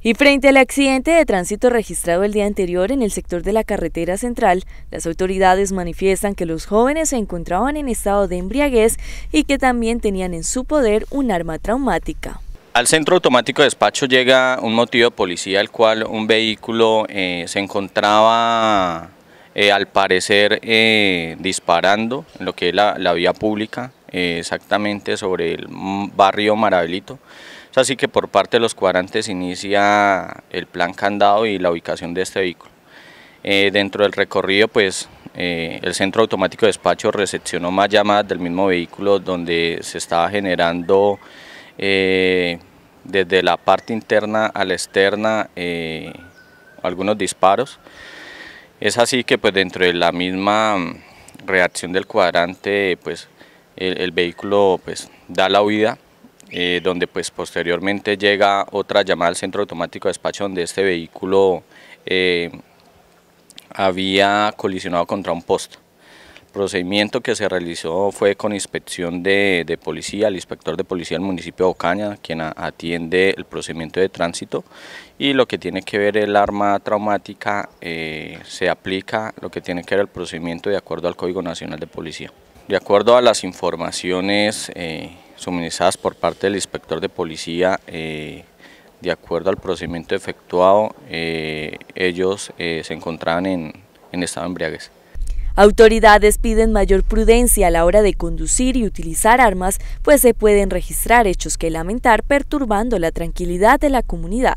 Y frente al accidente de tránsito registrado el día anterior en el sector de la carretera central, las autoridades manifiestan que los jóvenes se encontraban en estado de embriaguez y que también tenían en su poder un arma traumática. Al centro automático de despacho llega un motivo de policía al cual un vehículo eh, se encontraba eh, al parecer eh, disparando en lo que es la, vía pública, exactamente sobre el barrio Marabelito, así que por parte de los cuadrantes inicia el plan candado y la ubicación de este vehículo. Eh, dentro del recorrido, pues eh, el centro automático de despacho recepcionó más llamadas del mismo vehículo donde se estaba generando eh, desde la parte interna a la externa algunos disparos. Es así que pues dentro de la misma reacción del cuadrante, pues el, el vehículo pues da la huida eh, donde pues posteriormente llega otra llamada al centro automático de despacho donde este vehículo eh, había colisionado contra un poste. El procedimiento que se realizó fue con inspección de, de policía, el inspector de policía del municipio de Ocaña, quien atiende el procedimiento de tránsito y lo que tiene que ver el arma traumática eh, se aplica lo que tiene que ver el procedimiento de acuerdo al Código Nacional de Policía. De acuerdo a las informaciones suministradas por parte del inspector de policía eh, de acuerdo al procedimiento efectuado, eh, ellos eh, se encontraban en, en estado de embriaguez. Autoridades piden mayor prudencia a la hora de conducir y utilizar armas, pues se pueden registrar hechos que lamentar perturbando la tranquilidad de la comunidad.